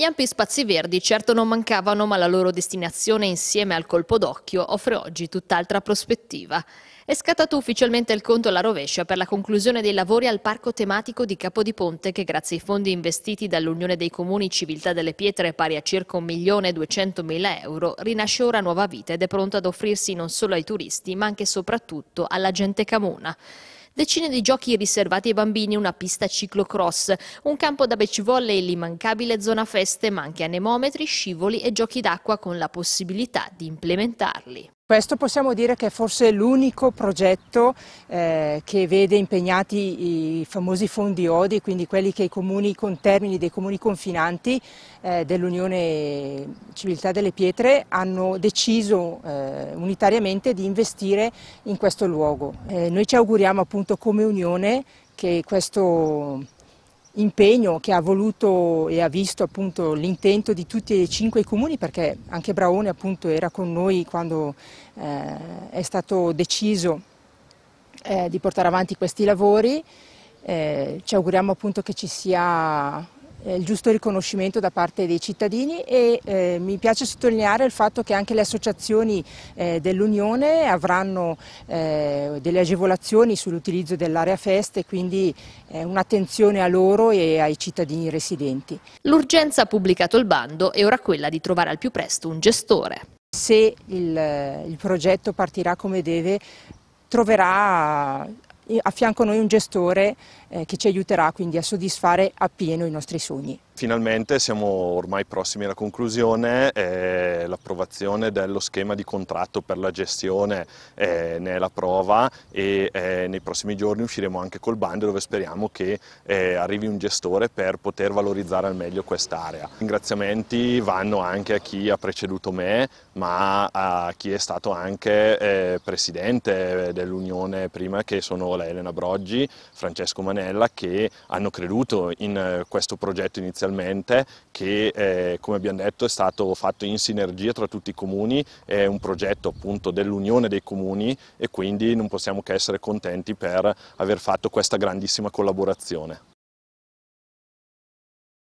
Gli ampi spazi verdi certo non mancavano, ma la loro destinazione insieme al colpo d'occhio offre oggi tutt'altra prospettiva. È scattato ufficialmente il conto alla rovescia per la conclusione dei lavori al parco tematico di Capodiponte che grazie ai fondi investiti dall'Unione dei Comuni Civiltà delle Pietre pari a circa 1.200.000 euro rinasce ora nuova vita ed è pronto ad offrirsi non solo ai turisti ma anche e soprattutto alla gente camuna decine di giochi riservati ai bambini, una pista ciclocross, un campo da beach volley, l'immancabile zona feste, ma anche anemometri, scivoli e giochi d'acqua con la possibilità di implementarli. Questo possiamo dire che è forse l'unico progetto eh, che vede impegnati i famosi fondi ODI, quindi quelli che i comuni con termini dei comuni confinanti eh, dell'Unione Civiltà delle Pietre hanno deciso eh, unitariamente di investire in questo luogo. Eh, noi ci auguriamo appunto come Unione che questo impegno che ha voluto e ha visto appunto l'intento di tutti e cinque i comuni perché anche Braone appunto era con noi quando eh, è stato deciso eh, di portare avanti questi lavori. Eh, ci auguriamo appunto che ci sia eh, il giusto riconoscimento da parte dei cittadini e eh, mi piace sottolineare il fatto che anche le associazioni eh, dell'Unione avranno eh, delle agevolazioni sull'utilizzo dell'area fest e quindi eh, un'attenzione a loro e ai cittadini residenti. L'urgenza ha pubblicato il bando e ora quella di trovare al più presto un gestore. Se il, il progetto partirà come deve, troverà a fianco a noi un gestore eh, che ci aiuterà quindi a soddisfare appieno i nostri sogni. Finalmente siamo ormai prossimi alla conclusione, eh, l'approvazione dello schema di contratto per la gestione eh, ne è la prova e eh, nei prossimi giorni usciremo anche col bando dove speriamo che eh, arrivi un gestore per poter valorizzare al meglio quest'area. Ringraziamenti vanno anche a chi ha preceduto me ma a chi è stato anche eh, presidente dell'Unione prima che sono la Elena Broggi, Francesco Manella che hanno creduto in eh, questo progetto iniziale fondamentalmente che eh, come abbiamo detto è stato fatto in sinergia tra tutti i comuni, è un progetto appunto dell'unione dei comuni e quindi non possiamo che essere contenti per aver fatto questa grandissima collaborazione.